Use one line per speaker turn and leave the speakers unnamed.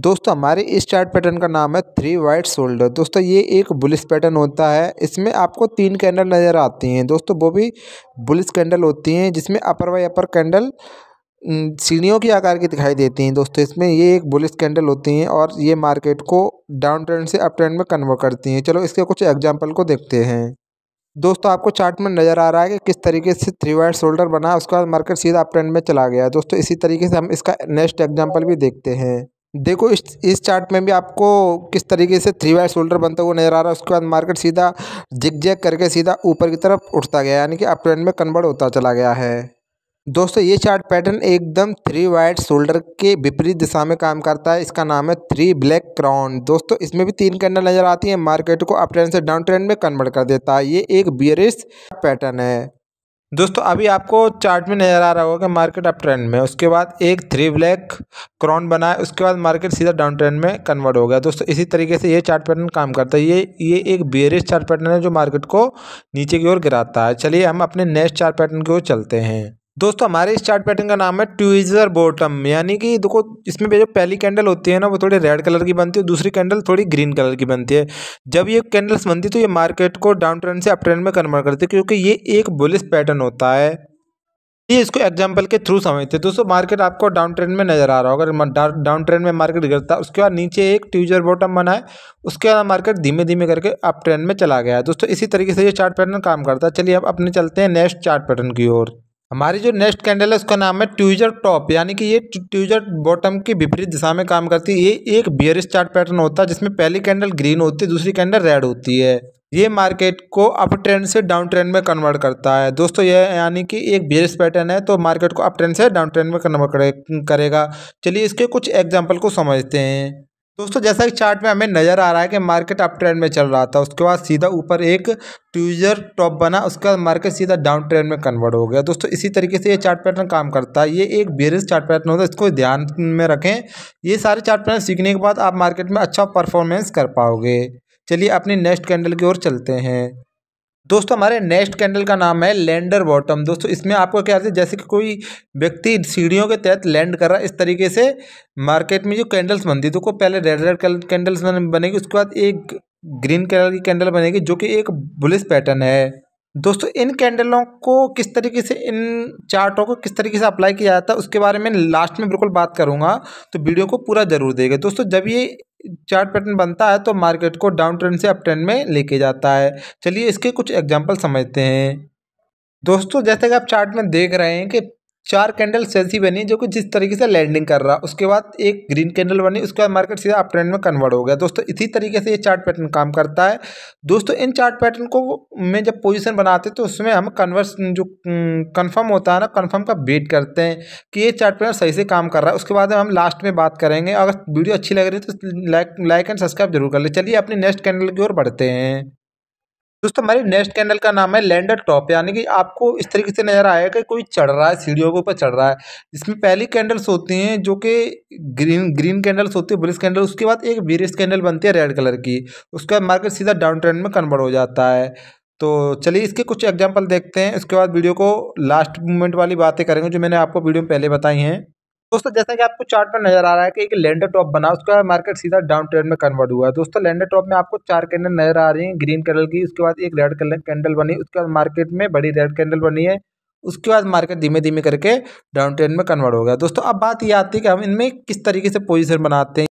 दोस्तों हमारे इस चार्ट पैटर्न का नाम है थ्री वाइट शोल्डर दोस्तों ये एक बुलिस पैटर्न होता है इसमें आपको तीन कैंडल नज़र आती हैं दोस्तों वो भी बुलिस कैंडल होती हैं जिसमें अपर वाई अपर कैंडल सीढ़ियों के आकार की दिखाई देती हैं दोस्तों इसमें ये एक बुलिस कैंडल होती हैं और ये मार्केट को डाउन ट्रेंड से अप ट्रेंड में कन्वर्ट करती हैं चलो इसके कुछ एग्जाम्पल को देखते हैं दोस्तों आपको चार्ट में नज़र आ रहा है कि किस तरीके से थ्री वाइड शोल्डर बना उसके बाद मार्केट सीधा अप ट्रेंड में चला गया दोस्तों इसी तरीके से हम इसका नेक्स्ट एग्जाम्पल भी देखते हैं देखो इस इस चार्ट में भी आपको किस तरीके से थ्री वाइट शोल्डर बनता हुआ नजर आ रहा है उसके बाद मार्केट सीधा जिग जैग करके सीधा ऊपर की तरफ उठता गया यानी कि अप ट्रेंड में कन्वर्ट होता चला गया है दोस्तों ये चार्ट पैटर्न एकदम थ्री वाइट शोल्डर के विपरीत दिशा में काम करता है इसका नाम है थ्री ब्लैक क्राउन दोस्तों इसमें भी तीन कैंडल नजर आती है मार्केट को अप ट्रेंड से डाउन ट्रेंड में कन्वर्ट कर देता है ये एक बियरिस पैटर्न है दोस्तों अभी आपको चार्ट में नज़र आ रहा होगा मार्केट अप ट्रेंड में उसके बाद एक थ्री ब्लैक क्रॉन बना है उसके बाद मार्केट सीधा डाउन ट्रेंड में कन्वर्ट हो गया दोस्तों इसी तरीके से ये चार्ट पैटर्न काम करता है ये ये एक बेरिस चार्ट पैटर्न है जो मार्केट को नीचे की ओर गिराता है चलिए हम अपने नेक्स्ट चार्ट पैटर्न की ओर चलते हैं दोस्तों हमारे इस चार्ट पैटर्न का नाम है ट्यूजर बॉटम यानी कि देखो इसमें जो पहली कैंडल होती है ना वो थोड़ी रेड कलर की बनती है दूसरी कैंडल थोड़ी ग्रीन कलर की बनती है जब ये कैंडल्स बनती है तो ये मार्केट को डाउन ट्रेंड से अप ट्रेंड में कन्वर्ट करती है क्योंकि ये एक बुलिस पैटर्न होता है ये इसको एग्जाम्पल के थ्रू समझते हैं दोस्तों मार्केट आपको डाउन ट्रेंड में नजर आ रहा होगा डाउन ट्रेंड में मार्केट गिरता है उसके बाद नीचे एक ट्यूजर बॉटम बना है उसके बाद मार्केट धीमे धीमे करके अप ट्रेंड में चला गया है दोस्तों इसी तरीके से ये चार्ट पैटर्न काम करता है चलिए अब अपने चलते हैं नेक्स्ट चार्ट पैटर्न की ओर हमारी जो नेक्स्ट कैंडल है उसका नाम है ट्यूजर टॉप यानी कि ये ट्यूजर बॉटम की विपरीत दिशा में काम करती है ये एक बियरिस चार्ट पैटर्न होता है जिसमें पहली कैंडल ग्रीन होती है दूसरी कैंडल रेड होती है ये मार्केट को अप ट्रेंड से डाउन ट्रेंड में कन्वर्ट करता है दोस्तों यह यानी कि एक बेरिस पैटर्न है तो मार्केट को अप ट्रेंड से डाउन ट्रेंड में कन्वर्ट करे, करेगा चलिए इसके कुछ एग्जाम्पल को समझते हैं दोस्तों जैसा कि चार्ट में हमें नज़र आ रहा है कि मार्केट अप ट्रेंड में चल रहा था उसके बाद सीधा ऊपर एक ट्यूजर टॉप बना उसके बाद मार्केट सीधा डाउन ट्रेंड में कन्वर्ट हो गया दोस्तों इसी तरीके से ये चार्ट पैटर्न काम करता है ये एक बेरिस चार्ट पैटर्न होता है इसको ध्यान में रखें ये सारे चार्ट पैटर्न सीखने के बाद आप मार्केट में अच्छा परफॉर्मेंस कर पाओगे चलिए अपनी नेक्स्ट कैंडल की ओर चलते हैं दोस्तों हमारे नेक्स्ट कैंडल का नाम है लैंडर बॉटम दोस्तों इसमें आपको क्या है जैसे कि कोई व्यक्ति सीढ़ियों के तहत लैंड कर रहा है इस तरीके से मार्केट में जो कैंडल्स बनती है तो को पहले रेड रेड कैंडल्स बनेगी उसके बाद एक ग्रीन कलर की कैंडल बनेगी जो कि एक बुलिस पैटर्न है दोस्तों इन कैंडलों को किस तरीके से इन चार्टों को किस तरीके से अप्लाई किया जाता है उसके बारे में लास्ट में बिल्कुल बात करूंगा तो वीडियो को पूरा जरूर देगा दोस्तों जब ये चार्ट पैटर्न बनता है तो मार्केट को डाउन ट्रेंड से अप ट्रेंड में लेके जाता है चलिए इसके कुछ एग्जाम्पल समझते हैं दोस्तों जैसे कि आप चार्ट में देख रहे हैं कि चार कैंडल सेंसी बनी जो कि जिस तरीके से लैंडिंग कर रहा उसके बाद एक ग्रीन कैंडल बनी उसके बाद मार्केट सीधा अप ट्रेंड में कन्वर्ट हो गया दोस्तों इसी तरीके से ये चार्ट पैटर्न काम करता है दोस्तों इन चार्ट पैटर्न को में जब पोजीशन बनाते हैं तो उसमें हम कन्वर्स जो कंफर्म होता है ना कन्फर्म का वेट करते हैं कि ये चार्ट पैटर्न सही से काम कर रहा है उसके बाद हम लास्ट में बात करेंगे अगर वीडियो अच्छी लग रही है तो लाइक लाइक एंड सब्सक्राइब जरूर कर ले चलिए अपनी नेक्स्ट कैंडल की ओर बढ़ते हैं दोस्तों हमारी नेक्स्ट कैंडल का नाम है लैंडर टॉप यानी कि आपको इस तरीके से नजर आया कि कोई चढ़ रहा है सीढ़ियों के ऊपर चढ़ रहा है इसमें पहली कैंडल्स होती हैं जो कि ग्रीन ग्रीन कैंडल्स होती है ब्रिश कैंडल उसके बाद एक बीरिस कैंडल बनती है रेड कलर की उसका मार्केट सीधा डाउन ट्रेंड में कन्वर्ट हो जाता है तो चलिए इसके कुछ एग्जाम्पल देखते हैं उसके बाद वीडियो को लास्ट मोमेंट वाली बातें करेंगे जो मैंने आपको वीडियो में पहले बताई हैं दोस्तों जैसा कि आपको चार्ट में नजर आ रहा है कि एक लैंडर टॉप बना उसका मार्केट सीधा डाउन ट्रेंड में कन्वर्ट हुआ है दोस्तों लैंडर टॉप में आपको चार कैंडल नजर आ रही हैं ग्रीन कलर की उसके बाद एक रेड कलर कैंडल बनी उसके बाद मार्केट में बड़ी रेड कैंडल बनी है उसके बाद मार्केट धीमे धीमे करके डाउन ट्रेंड में कन्वर्ट हो गया दोस्तों अब बात यह आती है कि हम इनमें किस तरीके से पोजिशन बनाते हैं